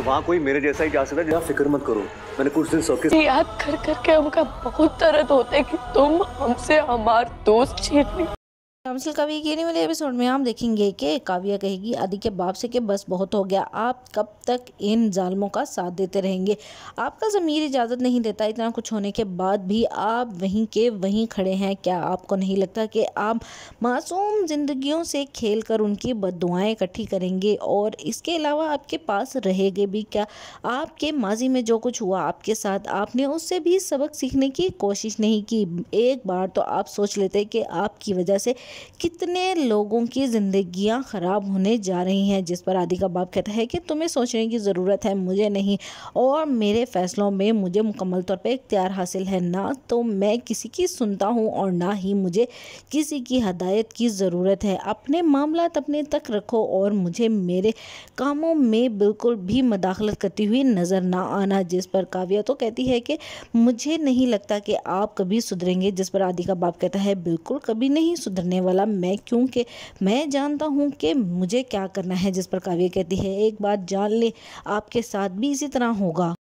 तो वहाँ कोई मेरे जैसा ही जा सकता है फिक्र मत करो मैंने कुछ दिन सबके याद कर करके उनका बहुत दर्द होता है कि तुम हमसे हमारे दोस्त छीन काउंसिल काव्य के वाले एपिसोड में आप देखेंगे कि काव्या कहेगी आदि के बाप से कि बस बहुत हो गया आप कब तक इन जालमों का साथ देते रहेंगे आपका ज़मीर इजाज़त नहीं देता इतना कुछ होने के बाद भी आप वहीं के वहीं खड़े हैं क्या आपको नहीं लगता कि आप मासूम जिंदगियों से खेल कर उनकी बदुआएँ इकट्ठी करेंगे और इसके अलावा आपके पास रहेगे भी क्या आपके माजी में जो कुछ हुआ आपके साथ आपने उससे भी सबक सीखने की कोशिश नहीं की एक बार तो आप सोच लेते कि आपकी वजह से कितने लोगों की ज़िंदगियां ख़राब होने जा रही हैं जिस पर आदि का बाप कहता है कि तुम्हें सोचने की ज़रूरत है मुझे नहीं और मेरे फ़ैसलों में मुझे मुकम्मल तौर पर इख्तियार हासिल है ना तो मैं किसी की सुनता हूँ और ना ही मुझे किसी की हदायत की ज़रूरत है अपने मामला अपने तक रखो और मुझे मेरे कामों में बिल्कुल भी मदाखलत करती हुई नज़र ना आना जिस पर काव्या तो कहती है कि मुझे नहीं लगता कि आप कभी सुधरेंगे जिस पर आदि का बाप कहता है बिल्कुल कभी नहीं सुधरने करने वाला मैं क्योंकि मैं जानता हूँ कि मुझे क्या करना है जिस पर काव्य कहती है एक बात जान ले आपके साथ भी इसी तरह होगा